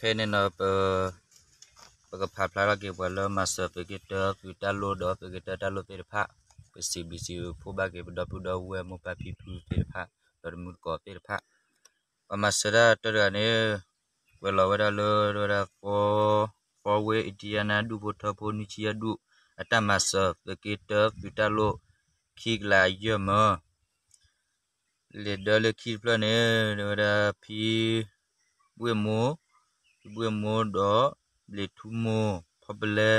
ခဲနေနော်ပပကဖာဖလာကေဘလမဆပကေတပူတလိုဒပကေတတလိုပေဖာပစီဘီစီဖိုဘကေဒပူဒဝဲမပပီပူပေဖာဒရမုကောပေဖာပမဆရာတရနေဝဲလဝဲလောရကောဖောဝဲအတီယနာဒူဘထဖိုနီချီယဒူအတမဆပကေတပူတလိုခိကလာယမလေဒလခိပလနေရပီဝဲမောဒီပွေမောဒေါလေထုမောဖပလဲ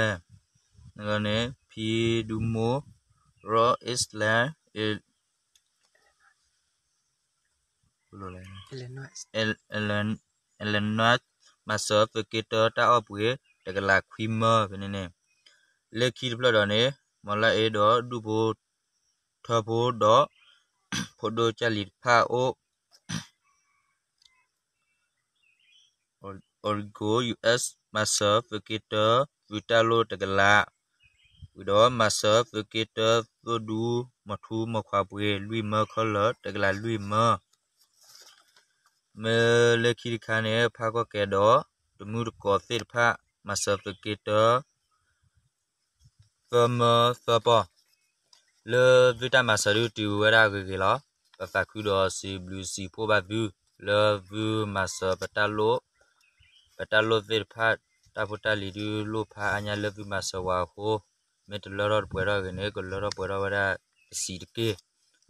နကနဲဖီဒူမောရောအစ္စလာအယ်ဘလိုလဲအလန်နတ်အလန်အလန်နတ်မဆောဖကေတတာအပွေတကလာခွီမဘနေနဲလေခီဘလဒနဲမလာအေဒေါဒူဘောထဘောဒေါဖိုဒိုချလီဖာအို Origo US Master Vegetator Vitalo Tagala Wido Master Vegetator Vodu Mathu Makhwabwe Lui Ma Khala Tagala Lui Ma Me Lekhi Khane Phagwa Kedo Dumu Ko Sir Pha Master Vegetator Firma Sapa Le Vita Master Tu Wera Gela Pakudo Si Blue Si Pobavu Le Vu Master Patalo တာလိုဗစ်ဖတ်တာဖူတာလီဒူလိုဖာအညာလဗီမဆဝါခိုမေတလောရပွဲရကနေကလောရပွဲရဝရစီတကေ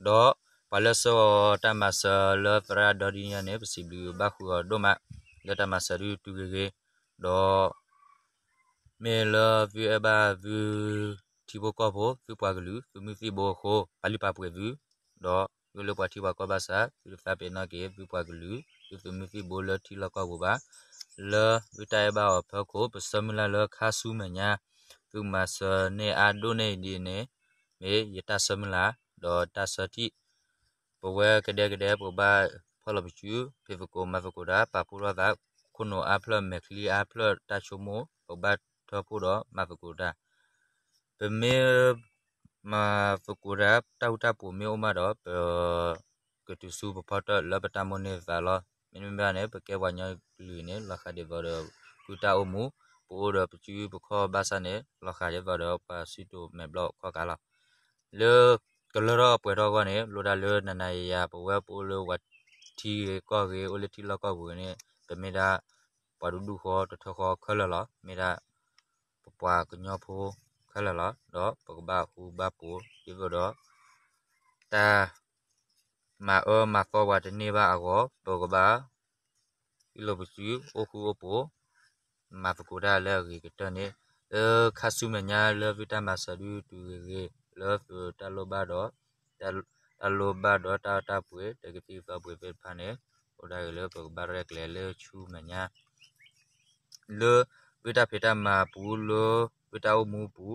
ဒေါပလဆောတမဆလဖရာဒဒီညာနေပစီဘီဘခုဒိုမလတမဆရူတူကေကေဒေါမေလဗီအဘဗီတီဘကဘောဖီပွားကလူဖီမီဖီဘောခိုပလီပပွေဗီဒေါယူလပတီဘကဘာစာဖီဖာပေနာကေဖီပွားကလူဖီမီဖီဘောလတီလကဘောဘာလဝိတိုင်ဘာဖကိုပစမလာလခါဆူမညာပုမစနေအာဒိုနေဒီနေမေယတစမလာဒေါ်တစတိပဝဲကဒဲကဒဲပဘာဖလပချူဖေဖကိုမဖကိုဒါပပူရဒါခုနိုအပလမက်လီအပလတချုံမပဘတ်ထပူရမဖကိုဒါပမေမဖကိုဒါတောက်တပူမေဥမတော့ကတူစုပဖတ်လဘတမနေဇာလောမင်းမင်းနဲ့ပကဲဝါညာလူနဲ့လခတဲ့ဘာရကူတာအမှုပိုးရပချူပခောဘာစနဲ့လခတဲ့ဘာရပါစီတိုမဘလော့ခောကလာလေကလရပွဲတော့ကနေလိုတာလေနနရပဝဲပိုးလိုဝတီကောကေအိုလတီလကောဘူးနဲ့ပမေတာပဒုဒုခောတထခောခလလာမေတာပပွားကညောဖိုးခလလာတော့ပကဘာဟူဘာပိုးဒီဘောတော့တာမာအောမာကောဝါတနေပါအောဘောကဘာဒီလိုပစီအခုအပေါ်မာဖကူဒါလဲရီကတနေအခါစုမညာလောဗီတာမဆလူတူရေလောဖူတလိုဘာတော့တလိုဘာတော့တာတာပွေတကတိဖပွေပဲဖာနေဟိုဒါရလောဘာရက်လဲလဲချူမညာလောဗီတာဖီတာမာပူလောဗီတာမူပူ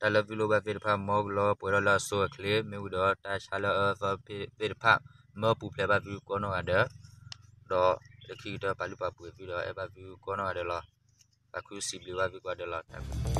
တာလပီလိုဘဖေတဖမောဂလောပွဲလဆောကလေမြူဒတာရှာလအဖဖေတဖမပူဖလဘဗီကောနောအဒဒေါ်လခိတပါလူပပူဗီဒအဘဗီကောနောအဒလာအခုစီဘီဝဗီကောဒလာတာ